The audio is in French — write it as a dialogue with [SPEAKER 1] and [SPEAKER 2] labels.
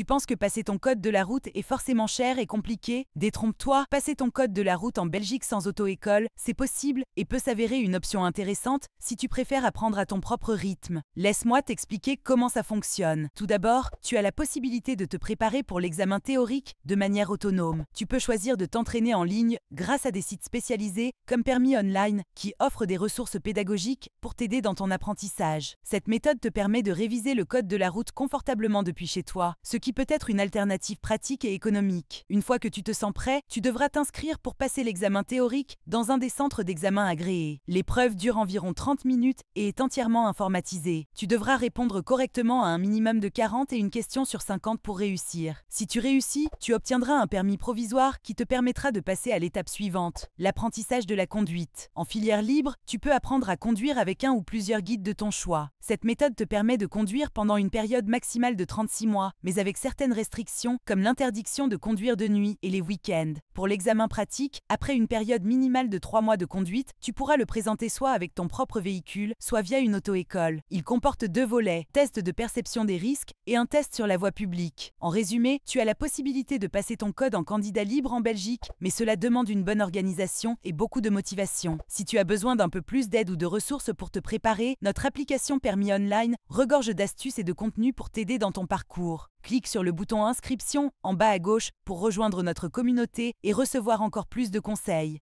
[SPEAKER 1] tu penses que passer ton code de la route est forcément cher et compliqué Détrompe-toi, passer ton code de la route en Belgique sans auto-école, c'est possible et peut s'avérer une option intéressante si tu préfères apprendre à ton propre rythme. Laisse-moi t'expliquer comment ça fonctionne. Tout d'abord, tu as la possibilité de te préparer pour l'examen théorique de manière autonome. Tu peux choisir de t'entraîner en ligne grâce à des sites spécialisés comme Permis Online qui offrent des ressources pédagogiques pour t'aider dans ton apprentissage. Cette méthode te permet de réviser le code de la route confortablement depuis chez toi, ce qui peut être une alternative pratique et économique. Une fois que tu te sens prêt, tu devras t'inscrire pour passer l'examen théorique dans un des centres d'examen agréés. L'épreuve dure environ 30 minutes et est entièrement informatisée. Tu devras répondre correctement à un minimum de 40 et une question sur 50 pour réussir. Si tu réussis, tu obtiendras un permis provisoire qui te permettra de passer à l'étape suivante, l'apprentissage de la conduite. En filière libre, tu peux apprendre à conduire avec un ou plusieurs guides de ton choix. Cette méthode te permet de conduire pendant une période maximale de 36 mois, mais avec certaines restrictions, comme l'interdiction de conduire de nuit et les week-ends. Pour l'examen pratique, après une période minimale de 3 mois de conduite, tu pourras le présenter soit avec ton propre véhicule, soit via une auto-école. Il comporte deux volets, test de perception des risques et un test sur la voie publique. En résumé, tu as la possibilité de passer ton code en candidat libre en Belgique, mais cela demande une bonne organisation et beaucoup de motivation. Si tu as besoin d'un peu plus d'aide ou de ressources pour te préparer, notre application Permis Online regorge d'astuces et de contenus pour t'aider dans ton parcours. Clique sur le bouton Inscription en bas à gauche pour rejoindre notre communauté et recevoir encore plus de conseils.